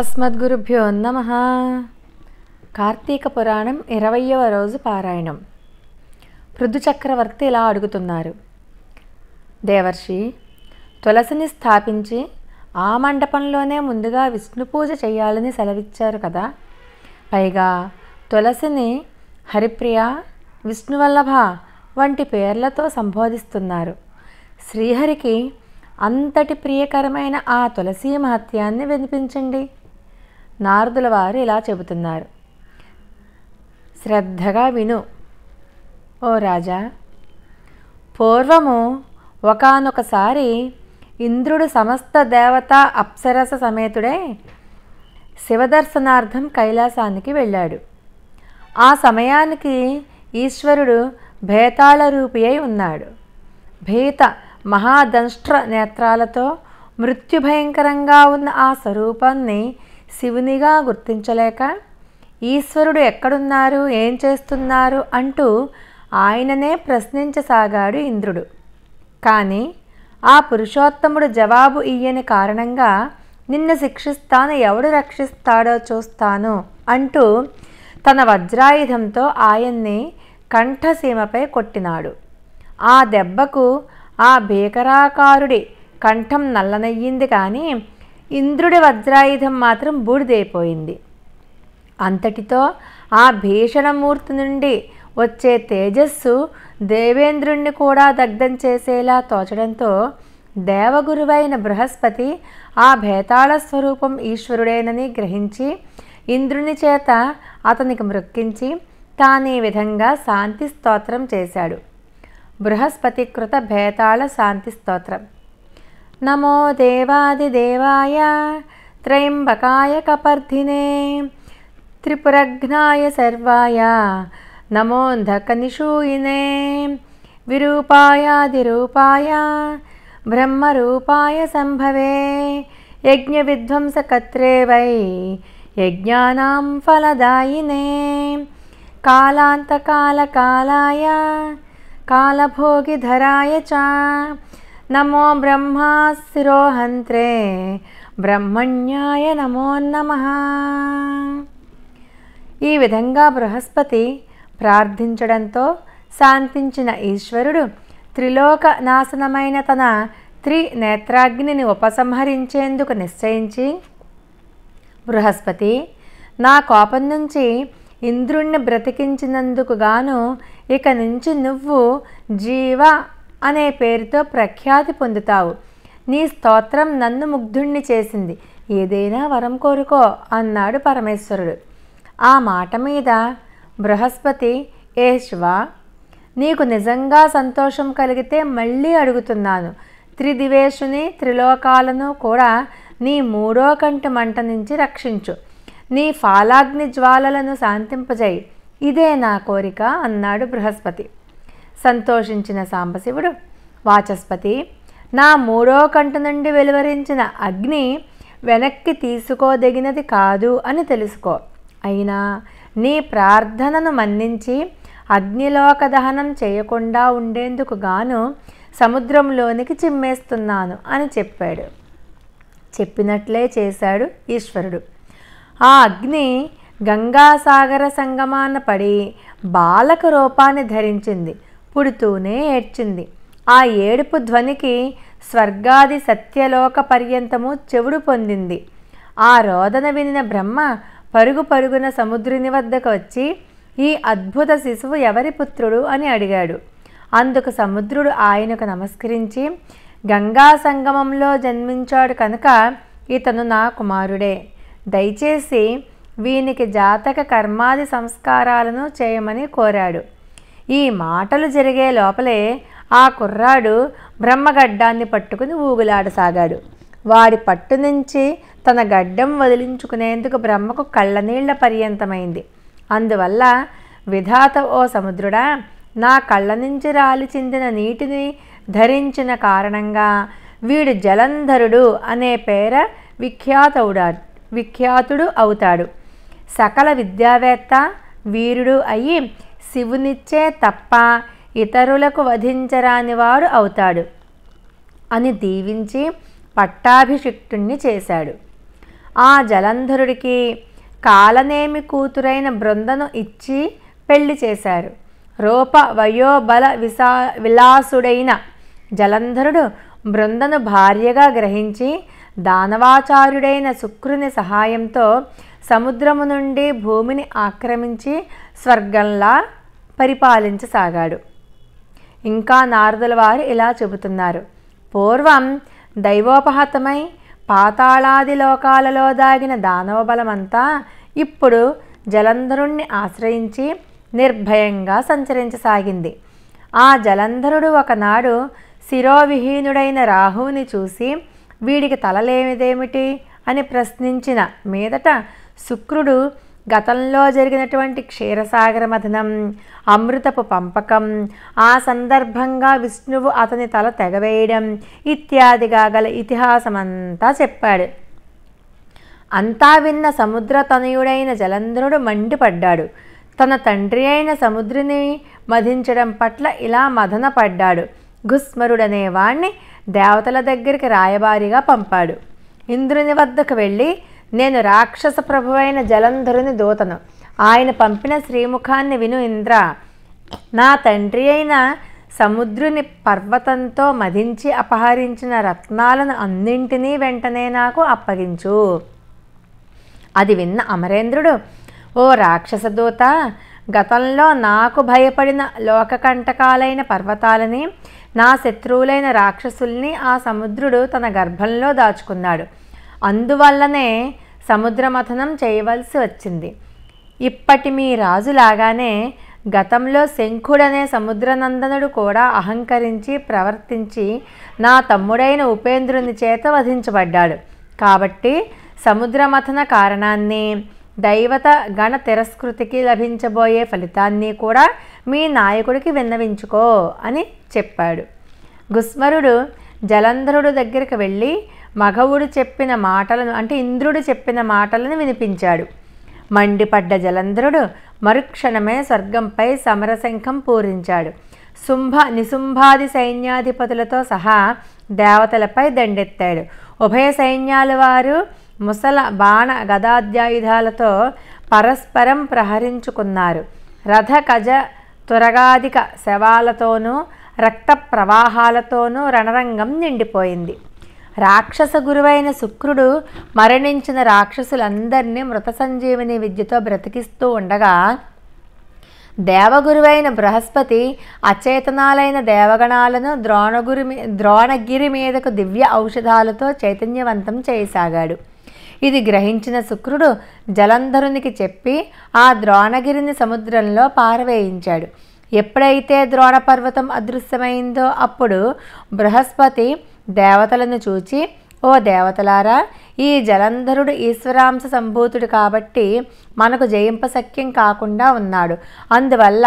అస్మద్గురుభ్యో నమ కార్తీక పురాణం ఇరవయవ రోజు పారాయణం పృథు చక్రవర్తి ఇలా అడుగుతున్నారు దేవర్షి తులసిని స్థాపించి ఆ మండపంలోనే ముందుగా విష్ణు పూజ చేయాలని సెలవిచ్చారు కదా పైగా తులసిని హరిప్రియ విష్ణువల్లభ వంటి పేర్లతో సంబోధిస్తున్నారు శ్రీహరికి అంతటి ప్రియకరమైన ఆ తులసీ మహత్యాన్ని వినిపించండి నారదుల వారు ఇలా చెబుతున్నారు శ్రద్ధగా విను ఓ రాజా పూర్వము ఒకనొకసారి ఇంద్రుడు సమస్త దేవత అప్సరస సమేతుడే శివదర్శనార్థం కైలాసానికి వెళ్ళాడు ఆ సమయానికి ఈశ్వరుడు భేతాళ రూపి అయి ఉన్నాడు భీత మహాదంష్ట్ర నేత్రాలతో మృత్యుభయంకరంగా ఉన్న ఆ స్వరూపాన్ని శివునిగా గుర్తించలేక ఈశ్వరుడు ఎక్కడున్నారు ఏం చేస్తున్నారు అంటూ ఆయననే ప్రశ్నించసాగాడు ఇంద్రుడు కానీ ఆ పురుషోత్తముడు జవాబు ఇయ్యని కారణంగా నిన్ను శిక్షిస్తాను ఎవడు రక్షిస్తాడో చూస్తాను అంటూ తన వజ్రాయుధంతో ఆయన్ని కంఠసీమపై కొట్టినాడు ఆ దెబ్బకు ఆ భీకరాకారుడి కంఠం నల్లనయ్యింది కానీ ఇంద్రుడి వజ్రాయుధం మాత్రం బూడిదైపోయింది అంతటితో ఆ భీషణమూర్తి నుండి వచ్చే తేజస్సు దేవేంద్రుణ్ణి కూడా దగ్ధం చేసేలా తోచడంతో దేవగురువైన బృహస్పతి ఆ భేతాళ స్వరూపం ఈశ్వరుడేనని గ్రహించి ఇంద్రుని చేత అతనికి మృక్కించి తాను ఈ విధంగా శాంతి స్తోత్రం చేశాడు బృహస్పతి కృత భేతాళ శాంతి స్తోత్రం नमो देवादिदेवाय त्रैम्बकाय कपर्धिने त्रिपुरघ्नाय सर्वाय नमोऽन्धकनिषूयिने विरूपायादिरूपाय ब्रह्मरूपाय सम्भवे यज्ञविध्वंसकर्त्रे वै यज्ञानां फलदायिने कालान्तकालकालाय कालभोगिधराय च నమో శిరోహంత్రే బ్రహ్మణ్యాయ నమో నమ ఈ విధంగా బృహస్పతి ప్రార్థించడంతో శాంతించిన ఈశ్వరుడు త్రిలోక నాశనమైన తన త్రినేత్రాగ్నిని ఉపసంహరించేందుకు నిశ్చయించి బృహస్పతి నా కోపం నుంచి ఇంద్రుణ్ణి బ్రతికించినందుకు గాను ఇక నుంచి నువ్వు జీవ అనే పేరుతో ప్రఖ్యాతి పొందుతావు నీ స్తోత్రం నన్ను ముగ్ధుణ్ణి చేసింది ఏదైనా వరం కోరుకో అన్నాడు పరమేశ్వరుడు ఆ మాట మీద బృహస్పతి ఏ శివ నీకు నిజంగా సంతోషం కలిగితే మళ్ళీ అడుగుతున్నాను త్రిదివేషుని త్రిలోకాలను కూడా నీ మూడో కంటి మంట నుంచి రక్షించు నీ ఫాలాగ్ని జ్వాలలను శాంతింపజేయి ఇదే నా కోరిక అన్నాడు బృహస్పతి సంతోషించిన సాంబశివుడు వాచస్పతి నా మూడో కంటి నుండి వెలువరించిన అగ్ని వెనక్కి తీసుకోదగినది కాదు అని తెలుసుకో అయినా నీ ప్రార్థనను మన్నించి అగ్నిలోక దహనం చేయకుండా ఉండేందుకు గాను సముద్రంలోనికి చిమ్మేస్తున్నాను అని చెప్పాడు చెప్పినట్లే చేశాడు ఈశ్వరుడు ఆ అగ్ని గంగాసాగర సంగమాన పడి బాలక రూపాన్ని ధరించింది పుడుతూనే ఏడ్చింది ఆ ఏడుపు ధ్వనికి స్వర్గాది సత్యలోక పర్యంతము చెవుడు పొందింది ఆ రోదన వినిన బ్రహ్మ పరుగు పరుగున సముద్రుని వద్దకు వచ్చి ఈ అద్భుత శిశువు ఎవరి పుత్రుడు అని అడిగాడు అందుకు సముద్రుడు ఆయనకు నమస్కరించి గంగా సంగమంలో జన్మించాడు కనుక ఇతను నా కుమారుడే దయచేసి వీనికి జాతక కర్మాది సంస్కారాలను చేయమని కోరాడు ఈ మాటలు జరిగే లోపలే ఆ కుర్రాడు బ్రహ్మగడ్డాన్ని పట్టుకుని ఊగులాడసాగాడు వాడి పట్టు నుంచి తన గడ్డం వదిలించుకునేందుకు బ్రహ్మకు కళ్ళనీళ్ల పర్యంతమైంది అందువల్ల విధాత ఓ సముద్రుడా నా కళ్ళ నుంచి రాలి చెందిన నీటిని ధరించిన కారణంగా వీడు జలంధరుడు అనే పేర విఖ్యాతవుడా విఖ్యాతుడు అవుతాడు సకల విద్యావేత్త వీరుడు అయి శివునిచ్చే తప్ప ఇతరులకు వధించరాని వాడు అవుతాడు అని దీవించి పట్టాభిషిక్తుణ్ణి చేశాడు ఆ జలంధరుడికి కాలనేమి కూతురైన బృందను ఇచ్చి పెళ్లి చేశారు రూప వయోబల విసా విలాసుడైన జలంధరుడు బృందను భార్యగా గ్రహించి దానవాచార్యుడైన శుక్రుని సహాయంతో సముద్రము నుండి భూమిని ఆక్రమించి స్వర్గంలా పరిపాలించసాగాడు ఇంకా నారదుల వారు ఇలా చెబుతున్నారు పూర్వం దైవోపహతమై పాతాళాది లోకాలలో దాగిన దానవ బలమంతా ఇప్పుడు జలంధరుణ్ణి ఆశ్రయించి నిర్భయంగా సంచరించసాగింది ఆ జలంధరుడు ఒకనాడు శిరోవిహీనుడైన రాహువుని చూసి వీడికి తలలేమిదేమిటి అని ప్రశ్నించిన మీదట శుక్రుడు గతంలో జరిగినటువంటి క్షీరసాగర మథనం అమృతపు పంపకం ఆ సందర్భంగా విష్ణువు అతని తల తెగవేయడం ఇత్యాదిగా గల ఇతిహాసమంతా చెప్పాడు అంతా విన్న సముద్ర తనయుడైన జలంధ్రుడు మండిపడ్డాడు తన తండ్రి అయిన సముద్రిని మధించడం పట్ల ఇలా ఘుస్మరుడనే వాణ్ణి దేవతల దగ్గరికి రాయబారిగా పంపాడు ఇంద్రుని వద్దకు వెళ్ళి నేను రాక్షస ప్రభువైన జలంధరుని దూతను ఆయన పంపిన శ్రీముఖాన్ని విను ఇంద్ర నా తండ్రి అయిన సముద్రుని పర్వతంతో మదించి అపహరించిన రత్నాలను అన్నింటినీ వెంటనే నాకు అప్పగించు అది విన్న అమరేంద్రుడు ఓ రాక్షస దూత గతంలో నాకు భయపడిన లోకకంటకాలైన పర్వతాలని నా శత్రువులైన రాక్షసుల్ని ఆ సముద్రుడు తన గర్భంలో దాచుకున్నాడు అందువల్లనే సముద్రమథనం చేయవలసి వచ్చింది ఇప్పటి మీ రాజులాగానే గతంలో శంఖుడనే సముద్రనందనుడు కూడా అహంకరించి ప్రవర్తించి నా తమ్ముడైన ఉపేంద్రుని చేత వధించబడ్డాడు కాబట్టి సముద్రమథన కారణాన్ని దైవత గణ తిరస్కృతికి లభించబోయే ఫలితాన్ని కూడా మీ నాయకుడికి విన్నవించుకో అని చెప్పాడు గుస్మరుడు జలంధరుడు దగ్గరికి వెళ్ళి మగవుడు చెప్పిన మాటలను అంటే ఇంద్రుడు చెప్పిన మాటలను వినిపించాడు మండిపడ్డ జలంధ్రుడు మరుక్షణమే స్వర్గంపై సమరశంఖం పూరించాడు శుంభ నిశుంభాది సైన్యాధిపతులతో సహా దేవతలపై దండెత్తాడు ఉభయ సైన్యాల వారు ముసల బాణ గదాధ్యాయుధాలతో పరస్పరం ప్రహరించుకున్నారు రథ కజ తురగాధిక శవాలతోనూ రక్త ప్రవాహాలతోనూ రణరంగం నిండిపోయింది రాక్షస గురువైన శుక్రుడు మరణించిన రాక్షసులందరినీ మృత సంజీవని విద్యతో బ్రతికిస్తూ ఉండగా దేవగురువైన బృహస్పతి అచేతనాలైన దేవగణాలను ద్రోణగురి ద్రోణగిరి మీదకు దివ్య ఔషధాలతో చైతన్యవంతం చేయసాగాడు ఇది గ్రహించిన శుక్రుడు జలంధరునికి చెప్పి ఆ ద్రోణగిరిని సముద్రంలో పారవేయించాడు ఎప్పుడైతే ద్రోణపర్వతం అదృశ్యమైందో అప్పుడు బృహస్పతి దేవతలను చూచి ఓ దేవతలారా ఈ జలంధరుడు ఈశ్వరాంశ సంభూతుడు కాబట్టి మనకు జయింపశక్యం కాకుండా ఉన్నాడు అందువల్ల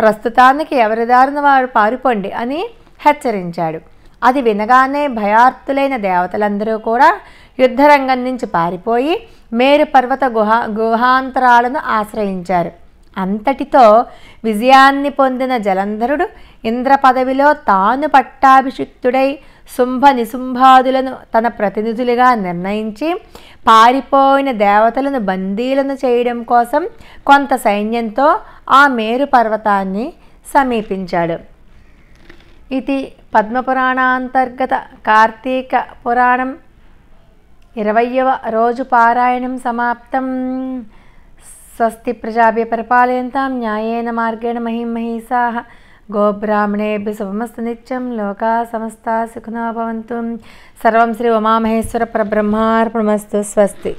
ప్రస్తుతానికి ఎవరిదారిన వారు పారిపోండి అని హెచ్చరించాడు అది వినగానే భయార్థులైన దేవతలందరూ కూడా యుద్ధరంగం నుంచి పారిపోయి మేరు పర్వత గుహ గుహాంతరాలను ఆశ్రయించారు అంతటితో విజయాన్ని పొందిన జలంధరుడు ఇంద్ర పదవిలో తాను పట్టాభిషిక్తుడై శుంభ నిశుంభాదులను తన ప్రతినిధులుగా నిర్ణయించి పారిపోయిన దేవతలను బందీలను చేయడం కోసం కొంత సైన్యంతో ఆ మేరు పర్వతాన్ని సమీపించాడు ఇది పద్మపురాణాంతర్గత కార్తీక పురాణం ఇరవయవ రోజు పారాయణం సమాప్తం स्वस्ति प्रजाभ्य परिपालयन्तां न्यायेन मार्गेण महीं महिषाः गोब्राह्मणेभ्य शुभमस्तु नित्यं लोकाः समस्ताः सुखिनो भवन्तु सर्वं श्री उमामहेश्वरपरब्रह्मार्पणमस्तु स्वस्ति